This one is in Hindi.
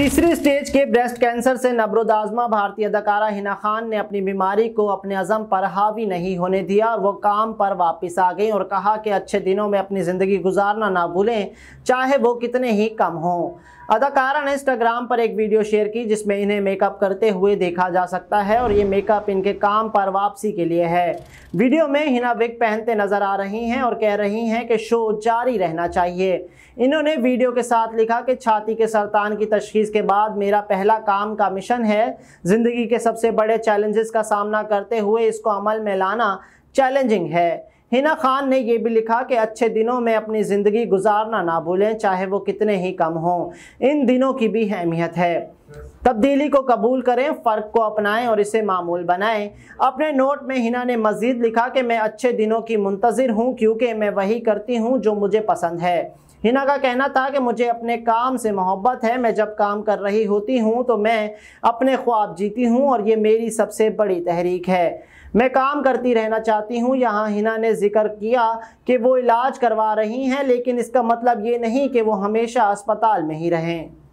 तीसरी स्टेज के ब्रेस्ट कैंसर से नबरोदाजमा भारतीय अदाकारा हिना खान ने अपनी बीमारी को अपने अज़म पर हावी नहीं होने दिया और वो काम पर वापस आ गई और कहा कि अच्छे दिनों में अपनी ज़िंदगी गुजारना ना भूलें चाहे वो कितने ही कम हों अदाकारा ने इंस्टाग्राम पर एक वीडियो शेयर की जिसमें इन्हें मेकअप करते हुए देखा जा सकता है और ये मेकअप इनके काम पर वापसी के लिए है वीडियो में हिना विक पहनते नजर आ रही हैं और कह रही हैं कि शो जारी रहना चाहिए इन्होंने वीडियो के साथ लिखा कि छाती के सरतान की तशखीस इसके बाद मेरा पहला काम का मिशन है ज़िंदगी के सबसे बड़े चैलेंजेस का सामना करते हुए इसको अमल में लाना चैलेंजिंग है हिना खान ने यह भी लिखा कि अच्छे दिनों में अपनी ज़िंदगी गुजारना ना भूलें चाहे वो कितने ही कम हों इन दिनों की भी अहमियत है तब्दीली को कबूल करें फ़र्क को अपनाएं और इसे मामूल बनाएं अपने नोट में हिना ने मज़ीद लिखा कि मैं अच्छे दिनों की मुंतज़िर हूँ क्योंकि मैं वही करती हूँ जो मुझे पसंद है हिना का कहना था कि मुझे अपने काम से मोहब्बत है मैं जब काम कर रही होती हूँ तो मैं अपने ख्वाब जीती हूँ और ये मेरी सबसे बड़ी तहरीक है मैं काम करती रहना चाहती हूँ यहाँ हिना ने जिक्र किया कि वो इलाज करवा रही हैं लेकिन इसका मतलब ये नहीं कि वो हमेशा अस्पताल में ही रहें